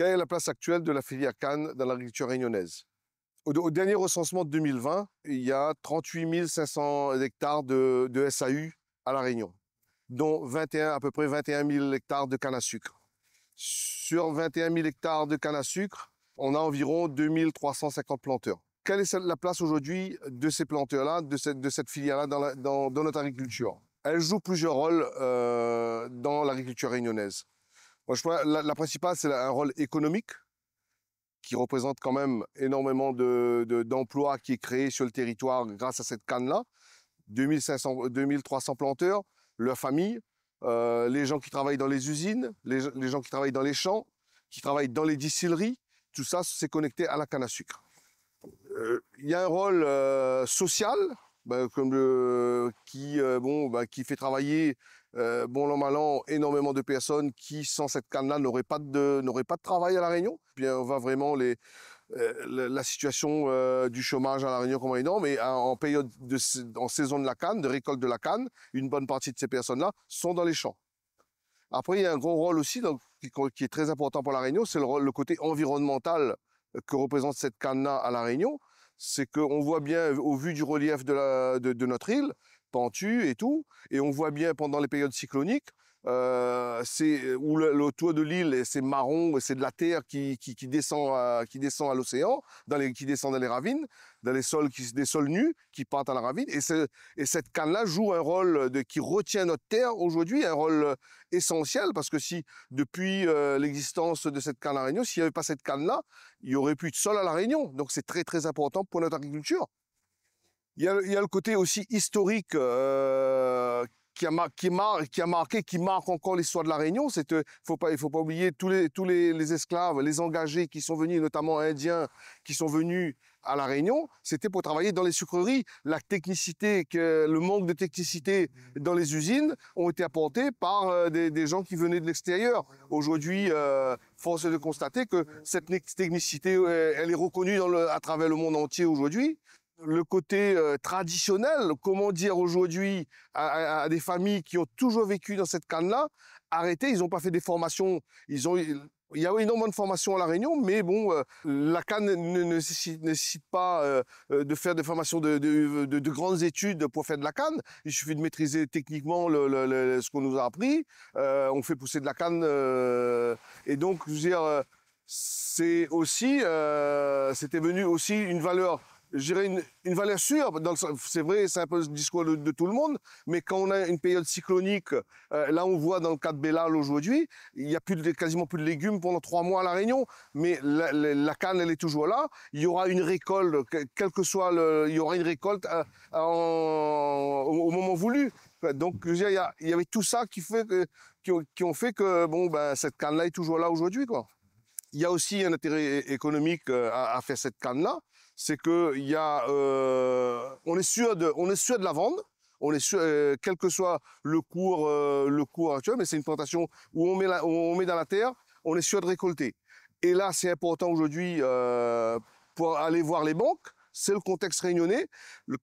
Quelle est la place actuelle de la filière canne dans l'agriculture réunionnaise au, dernier recensement de 2020, il y a 38 500 hectares de, SAU à La Réunion, dont 21, à peu près 21 000 hectares de canne à sucre. Sur 21 000 hectares de canne à sucre, on a environ 2 350 planteurs. Quelle est la place aujourd'hui de ces planteurs-là, de cette, filière-là dans, notre agriculture Elle joue plusieurs rôles euh, dans l'agriculture réunionnaise la, principale, c'est un rôle économique qui représente quand même énormément d'emplois qui est créé sur le territoire grâce à cette canne-là. 2300 planteurs, leurs familles, euh, les gens qui travaillent dans les usines, les, gens qui travaillent dans les champs, qui travaillent dans les distilleries, tout ça, c'est connecté à la canne à sucre. Euh, il y a un rôle euh, social, ben, comme le, qui, bon, ben, qui fait travailler euh, bon l'an mal énormément de personnes qui, sans cette canne-là, n'auraient pas de pas de travail à la Réunion. Eh on voit vraiment les euh, la situation euh, du chômage à la Réunion comme. énorme. mais en, période en saison de la canne, de récolte de la canne, une bonne partie de ces personnes-là sont dans les champs. Après, il y a un gros rôle aussi qui, est très important pour la Réunion, c'est le, le, côté environnemental que représente cette canne-là à la Réunion c'est qu'on voit bien, euh, au vu du relief de, de notre île, pentue et tout, et on voit bien pendant les périodes cycloniques, euh, euh, où le, toit de l'île euh, c'est marron, c'est de la terre qui, qui, descend à, qui descend à l'océan, dans les, qui descend dans les ravines, dans les sols qui des sols nus qui partent à la ravine et, et cette canne là joue un rôle de qui retient notre terre aujourd'hui un rôle essentiel parce que si depuis l'existence de cette canne à Réunion, s'il n'y avait pas cette canne là, il y aurait plus de sol à la Réunion. Donc c'est très très important pour notre agriculture. Il y, a, le côté aussi historique euh, qui a, marqué, qui marque encore l'histoire de la Réunion. il ne faut pas, il faut oublier tous les, esclaves, les engagés qui sont venus, notamment indiens, qui sont venus à la Réunion. C'était pour travailler dans les sucreries. La technicité, que, le manque de technicité dans les usines ont été apportés par euh, des, gens qui venaient de l'extérieur. Aujourd'hui, euh, force est de constater que cette technicité, elle est reconnue à travers le monde entier aujourd'hui le côté euh, traditionnel, comment dire aujourd'hui à, des familles qui ont toujours vécu dans cette canne-là, arrêtez, ils n'ont pas fait des formations, ils ont... Il y a énormément de formations à La Réunion, mais bon, euh, la canne ne, nécessite pas euh, de faire des formations de, grandes études pour faire de la canne. Il suffit de maîtriser techniquement ce qu'on nous a appris. on fait pousser de la canne. et donc, je veux dire, c'est aussi, c'était venu aussi une valeur je une, valeur sûre. C'est vrai, c'est un peu le discours de, tout le monde, mais quand on a une période cyclonique, euh, là on voit dans le cas de Bellal aujourd'hui, il n'y a plus de, quasiment plus de légumes pendant trois mois à La Réunion, mais la, canne, elle est toujours là. Il y aura une récolte, quel que soit le, il y aura une récolte euh, au, moment voulu. Donc, il, y avait tout ça qui, fait, qui, ont fait que bon, ben, cette canne-là est toujours là aujourd'hui. quoi. Il y a aussi un intérêt économique euh, à faire cette canne-là c'est que il y a, euh, on est sûr de, on est sûr de la vendre. On est sûr, euh, quel que soit le cours, euh, le cours actuel, mais c'est une plantation où on met, on met dans la terre, on est sûr de récolter. Et là, c'est important aujourd'hui euh, pour aller voir les banques c'est le contexte réunionnais.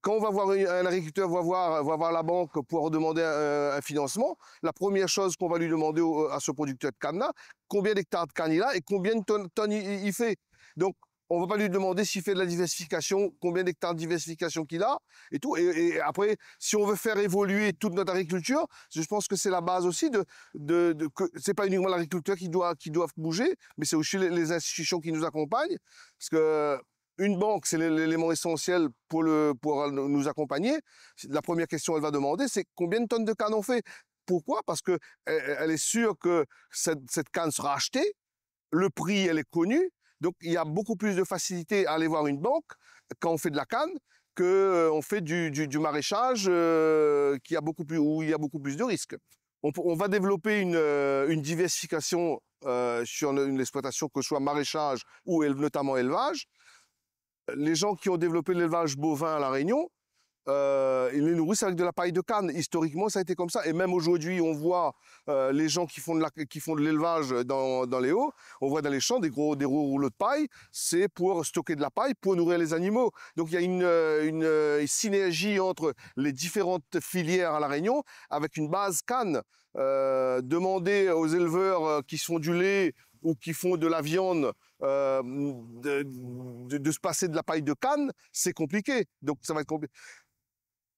Quand on va voir un agriculteur, va voir, va voir la banque pour demander un, financement, la première chose qu'on va lui demander à ce producteur de canna, combien d'hectares de canne il a et combien de tonnes, il, il fait. Donc, on va pas lui demander s'il fait de la diversification, combien d'hectares de diversification qu'il a et tout. Et, après, si on veut faire évoluer toute notre agriculture, je pense que c'est la base aussi de, de, c'est pas uniquement l'agriculture qui doit qui doivent bouger, mais c'est aussi les, institutions qui nous accompagnent, parce que une banque, c'est l'élément essentiel pour le pour nous accompagner. La première question, elle va demander, c'est combien de tonnes de cannes on fait. Pourquoi Parce que elle, est sûre que cette canne sera achetée, le prix, elle est connue, donc il y a beaucoup plus de facilité à aller voir une banque quand on fait de la canne que euh, on fait du, maraîchage euh, qui a beaucoup plus où il y a beaucoup plus de risques. On, va développer une, euh, diversification sur une exploitation que ce soit maraîchage ou notamment élevage. Les gens qui ont développé l'élevage bovin à La Réunion, euh, ils les nourrissent avec de la paille de canne. Historiquement, ça a été comme ça. Et même aujourd'hui, on voit euh, les gens qui font de l'élevage dans, les hauts, on voit dans les champs des gros, rouleaux de paille. C'est pour stocker de la paille, pour nourrir les animaux. Donc il y a une, euh, euh, synergie entre les différentes filières à La Réunion avec une base canne. demander aux éleveurs qui font du lait ou qui font de la viande de, de, se passer de la paille de canne, c'est compliqué. Donc ça va être compliqué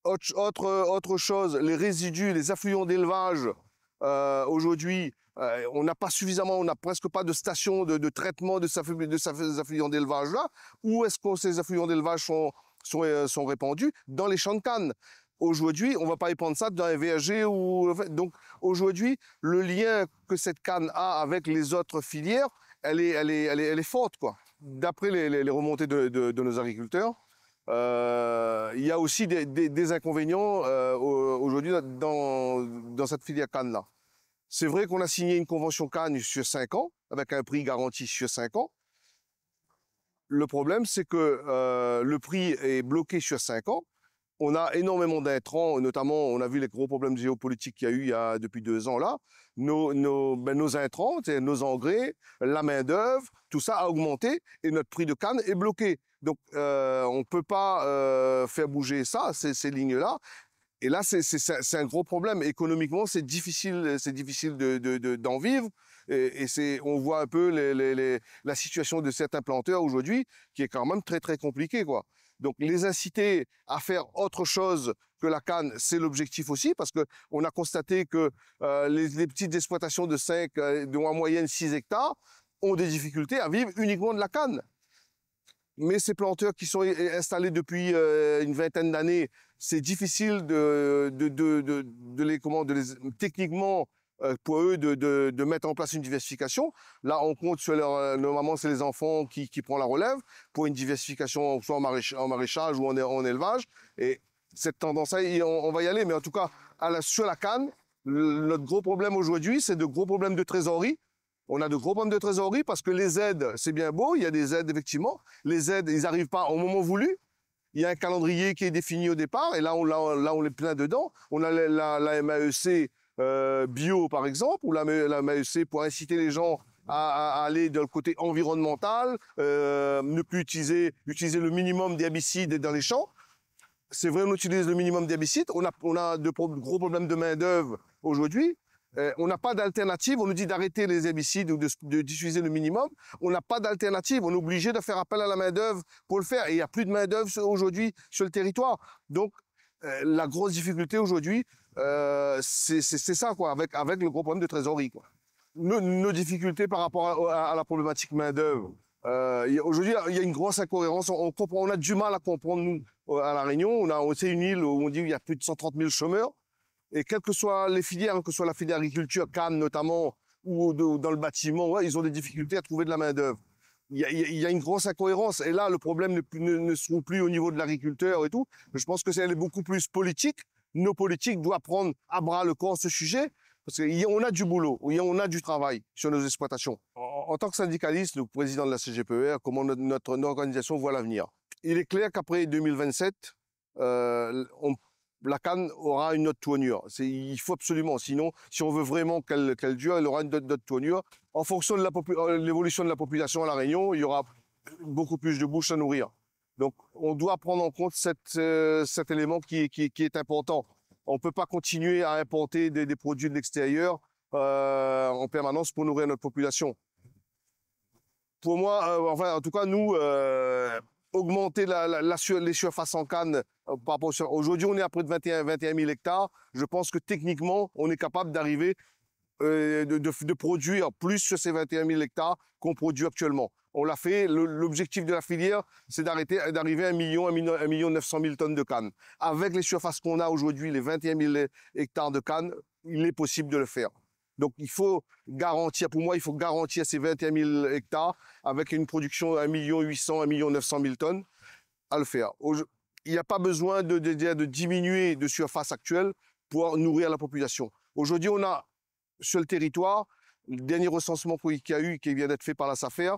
autre, autre, chose, les résidus, les affluents d'élevage, euh, aujourd'hui, euh, on n'a pas suffisamment, on n'a presque pas de station de, traitement de, ces affluents d'élevage là. Où est-ce que ces affluents d'élevage sont, sont, euh, répandus Dans les champs de canne. Aujourd'hui, on ne va pas épandre ça dans les VAG ou donc aujourd'hui, le lien que cette canne a avec les autres filières, elle est, elle est, elle est, forte quoi. D'après les, remontées de nos agriculteurs. Euh, il y a aussi des, inconvénients euh, aujourd'hui dans, cette filière cannes là C'est vrai qu'on a signé une convention Cannes sur 5 ans, avec un prix garanti sur 5 ans. Le problème, c'est que euh, le prix est bloqué sur 5 ans on a énormément d'intrants, notamment on a vu les gros problèmes géopolitiques qu'il y a eu depuis deux ans là. Nos, nos ben, intrants, nos engrais, la main d'œuvre, tout ça a augmenté et notre prix de canne est bloqué. Donc euh, on ne peut pas euh, faire bouger ça, ces, lignes-là. Et là, c'est un gros problème. Économiquement, c'est difficile, c'est difficile d'en vivre. Et, on voit un peu la situation de certains planteurs aujourd'hui, qui est quand même très très compliquée, quoi. Donc les inciter à faire autre chose que la canne, c'est l'objectif aussi, parce que on a constaté que euh, les, petites exploitations de 5, euh, dont en moyenne 6 hectares, ont des difficultés à vivre uniquement de la canne. Mais ces planteurs qui sont installés depuis euh, une vingtaine d'années, c'est difficile de, de, de, les, comment, de les, techniquement euh, pour eux de, mettre en place une diversification. Là, on compte sur leur, euh, normalement, c'est les enfants qui, qui prennent la relève pour une diversification, soit en, maraîchage ou en, élevage. Et cette tendance-là, on, va y aller. Mais en tout cas, à la, sur la canne, notre gros problème aujourd'hui, c'est de gros problèmes de trésorerie. On a de gros problèmes de trésorerie parce que les aides, c'est bien beau, il y a des aides effectivement. Les aides, ils n'arrivent pas au moment voulu. Il y a un calendrier qui est défini au départ et là, on, on est plein dedans. On a la MAEC euh, bio, par exemple, ou la, la pour inciter les gens à, aller dans le côté environnemental, euh, ne plus utiliser, utiliser le minimum d'herbicides dans les champs. C'est vrai, on utilise le minimum d'herbicides. On a, on a de gros problèmes de main-d'œuvre aujourd'hui. Euh, on n'a pas d'alternative. On nous dit d'arrêter les herbicides ou de diffuser le minimum. On n'a pas d'alternative. On est obligé de faire appel à la main-d'œuvre pour le faire. Et il n'y a plus de main-d'œuvre aujourd'hui sur le territoire. Donc, la grosse difficulté aujourd'hui, euh, c'est ça, quoi, avec, avec le gros problème de trésorerie, quoi. Nos, difficultés par rapport à, la problématique main-d'œuvre. Euh, aujourd'hui, il y a une grosse incohérence. On, on a du mal à comprendre, nous, à La Réunion. On a une île où on dit qu'il y a plus de 130 000 chômeurs. Et quelles que soient les filières, que soit la filière agriculture, Cannes notamment, ou, dans le bâtiment, ils ont des difficultés à trouver de la main-d'œuvre. Il, y, a, une grosse incohérence. Et là, le problème ne, ne, se trouve plus au niveau de l'agriculteur et tout. Je pense que c'est beaucoup plus politique nos politiques doivent prendre à bras le corps ce sujet parce qu'on a du boulot, on a du travail sur nos exploitations. En, tant que syndicaliste, le président de la CGPER, comment notre, organisation voit l'avenir Il est clair qu'après 2027, euh, la canne aura une autre tournure. Il faut absolument, sinon, si on veut vraiment qu'elle dure, elle aura une autre, autre tournure. En fonction de euh, l'évolution de la population à La Réunion, il y aura beaucoup plus de bouches à nourrir. Donc, on doit prendre en compte euh, cet élément qui, est important. On ne peut pas continuer à importer des, produits de l'extérieur euh, en permanence pour nourrir notre population. Pour moi, euh, enfin, en tout cas, nous, augmenter la, les surfaces en canne Aujourd'hui, on est à près de 21, 000 hectares. Je pense que techniquement, on est capable d'arriver de, de, produire plus sur ces 21 000 hectares qu'on produit actuellement. On l'a fait. L'objectif de la filière, c'est d'arriver à 1 million, de million, 900 tonnes de canne. Avec les surfaces qu'on a aujourd'hui, les 21 000 hectares de canne, il est possible de le faire. Donc il faut garantir, pour moi, il faut garantir ces 21 000 hectares avec une production de 1 million 800, 1 million 900 000 tonnes à le faire. Il n'y a pas besoin de, de, diminuer de surface actuelle pour nourrir la population. Aujourd'hui, on a sur le territoire, le dernier recensement qu'il y a eu, qui vient d'être fait par la SAFER,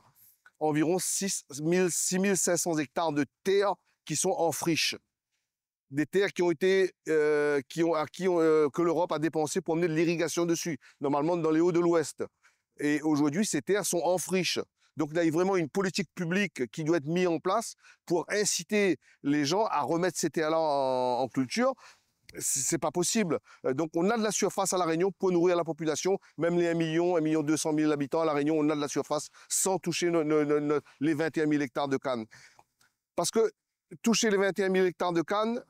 environ 6 6500 hectares de terres qui sont en friche. Des terres qui ont été, euh, qui ont, à euh, que l'Europe a dépensé pour amener de l'irrigation dessus, normalement dans les Hauts de l'Ouest. Et aujourd'hui, ces terres sont en friche. Donc, il y a vraiment une politique publique qui doit être mise en place pour inciter les gens à remettre ces terres-là en, en, culture, c'est pas possible. Euh, donc on a de la surface à La Réunion pour nourrir la population, même les 1 million, 1 million 200 000 habitants à La Réunion, on a de la surface sans toucher les 21 000 hectares de canne. Parce que toucher les 21 000 hectares de canne,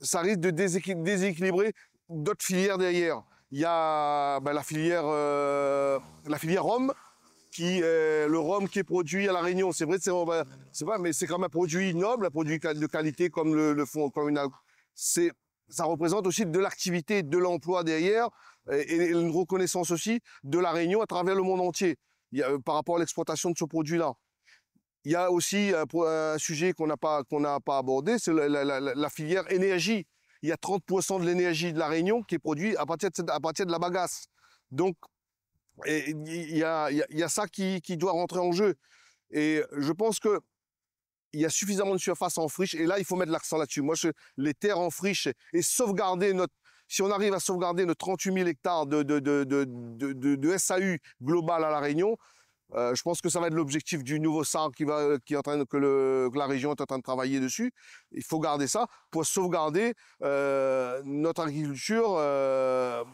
ça risque de déséquilibrer d'autres filières derrière. Il y a ben, la filière euh, la filière rhum, qui euh, le rhum qui est produit à la Réunion. C'est vrai, c'est c'est mais c'est quand même un produit noble, un produit de qualité comme le, le font comme ça représente aussi de l'activité, de l'emploi derrière, et, une reconnaissance aussi de la Réunion à travers le monde entier euh, par rapport à l'exploitation de ce produit-là. Il y a aussi euh, euh, un, sujet qu'on n'a pas, qu'on n'a pas abordé, c'est la, filière énergie. Il y a 30% de l'énergie de la Réunion qui est produite à partir de, la bagasse. Donc, il y a, ça qui, qui doit rentrer en jeu. Et je pense que il y a suffisamment de surface en friche et là il faut mettre l'accent là-dessus. Moi, je, les terres en friche et sauvegarder notre si on arrive à sauvegarder nos 38 000 hectares de, de, de, de, SAU global à La Réunion, euh, je pense que ça va être l'objectif du nouveau SAR qui va, qui est en train que, le, la région est en train de travailler dessus. Il faut garder ça pour sauvegarder euh, notre agriculture euh,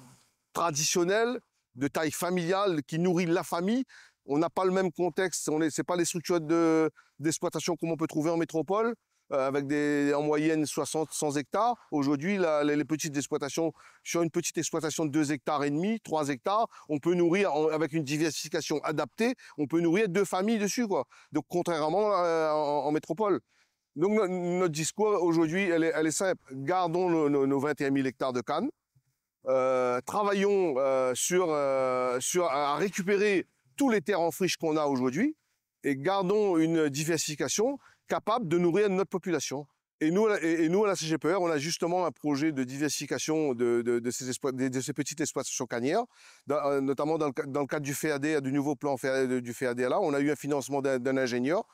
traditionnelle de taille familiale qui nourrit la famille. On n'a pas le même contexte, on n'est c'est pas les structures de d'exploitation comme on peut trouver en métropole, euh, avec des, en moyenne 60, 100 hectares. Aujourd'hui, les, petites exploitations, sur une petite exploitation de 2 hectares et demi, 3 hectares, on peut nourrir, avec une diversification adaptée, on peut nourrir deux familles dessus, quoi. Donc, contrairement euh, en, métropole. Donc, notre discours aujourd'hui, elle est, simple. Gardons nos, 21 000 hectares de canne. Euh, travaillons sur, sur à récupérer tous les terres en friche qu'on a aujourd'hui et gardons une diversification capable de nourrir notre population. Et nous, à la CGPR, on a justement un projet de diversification de, ces, de ces, petites exploitations canières, euh, notamment dans le, cadre du FAD, e du nouveau plan FAD, e e Là, On a eu un financement d'un ingénieur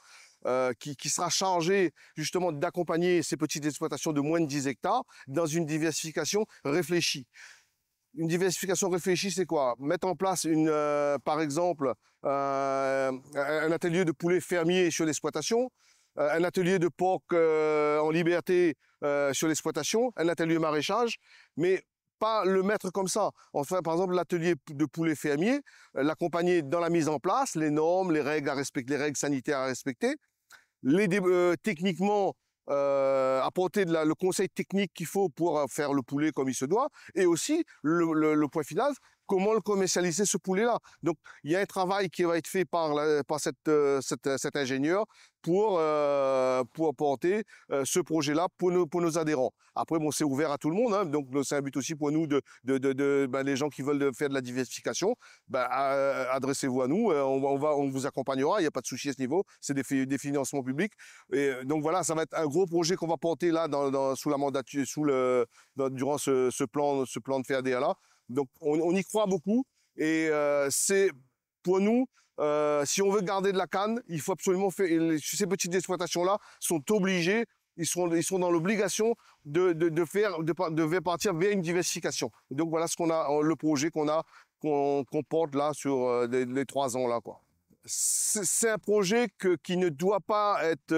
euh, qui, sera chargé justement d'accompagner ces petites exploitations de moins de 10 hectares dans une diversification réfléchie une diversification réfléchie, c'est quoi Mettre en place, une, euh, par exemple, euh, un atelier de poulet fermier sur l'exploitation, euh, un atelier de porc en liberté sur l'exploitation, un atelier maraîchage, mais pas le mettre comme ça. On par exemple l'atelier de poulet fermier, l'accompagner dans la mise en place, les normes, les règles à respecter, les règles sanitaires à respecter, les techniquement euh, apporter de le conseil technique qu'il faut pour euh, faire le poulet comme il se doit, et aussi le, le point final, comment le commercialiser ce poulet-là. Donc il y a un travail qui va être fait par, cette, euh, euh, cet ingénieur pour, euh, pour porter ce projet-là pour nos, pour nos adhérents. Après, bon, c'est ouvert à tout le monde, hein. donc c'est un but aussi pour nous de, de, ben, les gens qui veulent faire de la diversification, ben, adressez-vous à nous, on, va, on, vous accompagnera, il n'y a pas de souci à ce niveau, c'est des, financements publics. Et donc voilà, ça va être un gros projet qu'on va porter là dans, sous la mandature, sous le, durant ce, plan, ce plan de FADA là donc on, y croit beaucoup et euh, c'est pour nous, euh, si on veut garder de la canne, il faut absolument faire ces petites exploitations là sont obligées, ils sont ils sont dans l'obligation de, faire de, partir vers une diversification. donc voilà ce qu'on a euh, le projet qu'on a qu'on porte là sur les, trois ans là quoi c'est un projet qui ne doit pas être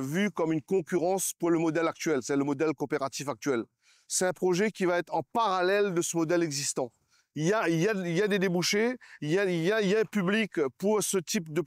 vu comme une concurrence pour le modèle actuel, c'est le modèle coopératif actuel c'est un projet qui va être en parallèle de ce modèle existant. Il y a, des débouchés, il y a, un public pour ce type de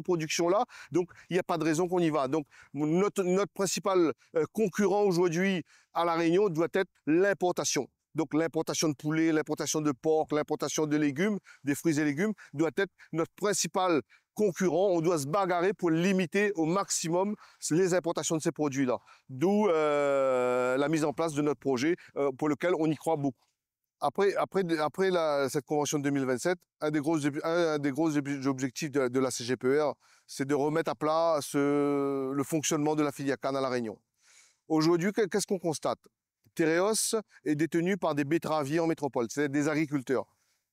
production-là. Donc, il n'y a pas de raison qu'on y va. Donc, notre principal euh, concurrent aujourd'hui à La Réunion doit être l'importation. Donc l'importation de poulet, l'importation de porc, l'importation de légumes, des fruits et légumes, doit être notre principal concurrent. On doit se bagarrer pour limiter au maximum les importations de ces produits-là. D'où euh, la mise en place de notre projet euh, pour lequel on y croit beaucoup. Après, après, après cette convention de 2027, un des gros, des gros objectifs de, la CGPR, e c'est de remettre à plat le fonctionnement de la filière canne à La Réunion. Aujourd'hui, qu'est-ce qu'on constate Terreos est détenu par des betteraviers en métropole, c'est des agriculteurs.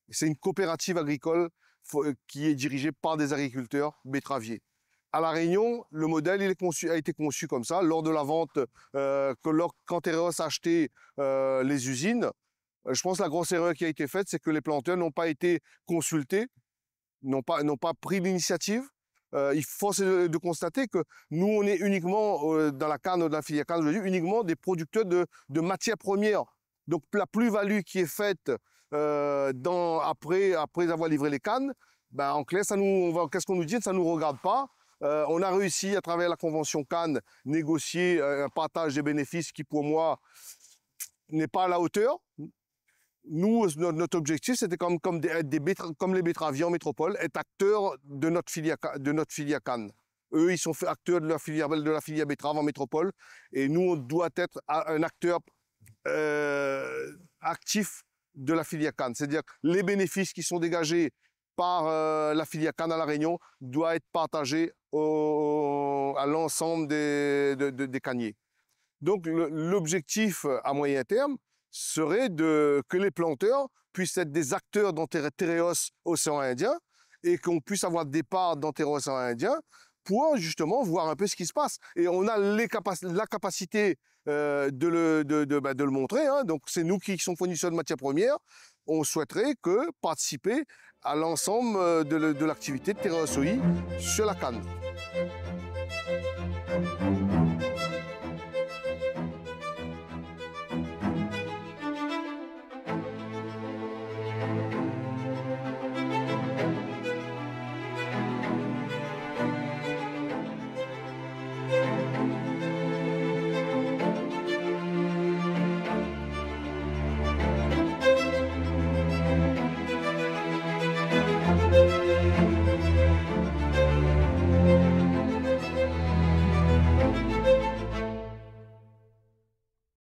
C'est une coopérative agricole euh, qui est dirigée par des agriculteurs betteraviers. À La Réunion, le modèle a été conçu comme ça. Lors de la vente, euh, quand a acheté euh, les usines, je pense que la grosse erreur qui a été faite, c'est que les planteurs n'ont pas été consultés, n'ont pas pris l'initiative euh, il faut de constater que nous, on est uniquement, euh, dans la canne dans la filière canne aujourd'hui, uniquement des producteurs de, matières premières. Donc la plus-value qui est faite euh, dans, après, après avoir livré les cannes, ben, en clair, ça nous, qu'est-ce qu'on nous dit Ça ne nous regarde pas. on a réussi à travers la convention Cannes négocier un partage des bénéfices qui pour moi n'est pas à la hauteur nous, notre objectif, c'était comme, comme les betteraviers en métropole, être acteurs de notre filière, de notre filière Cannes. Eux, ils sont acteurs de, la filière, de la filière betterave en métropole. Et nous, on doit être un acteur euh, actif de la filière Cannes. C'est-à-dire que les bénéfices qui sont dégagés par euh, la filière Cannes à La Réunion doivent être partagés à l'ensemble des, de, des caniers. Donc l'objectif à moyen terme, serait de, que les planteurs puissent être des acteurs dans océan Indien et qu'on puisse avoir des parts dans océan Indien pour justement voir un peu ce qui se passe. Et on a la capacité euh, de, le, de, bah, le montrer. Hein. Donc c'est nous qui sommes fournisseurs de matières premières. On souhaiterait que participer à l'ensemble euh, de, l'activité de OI sur la canne.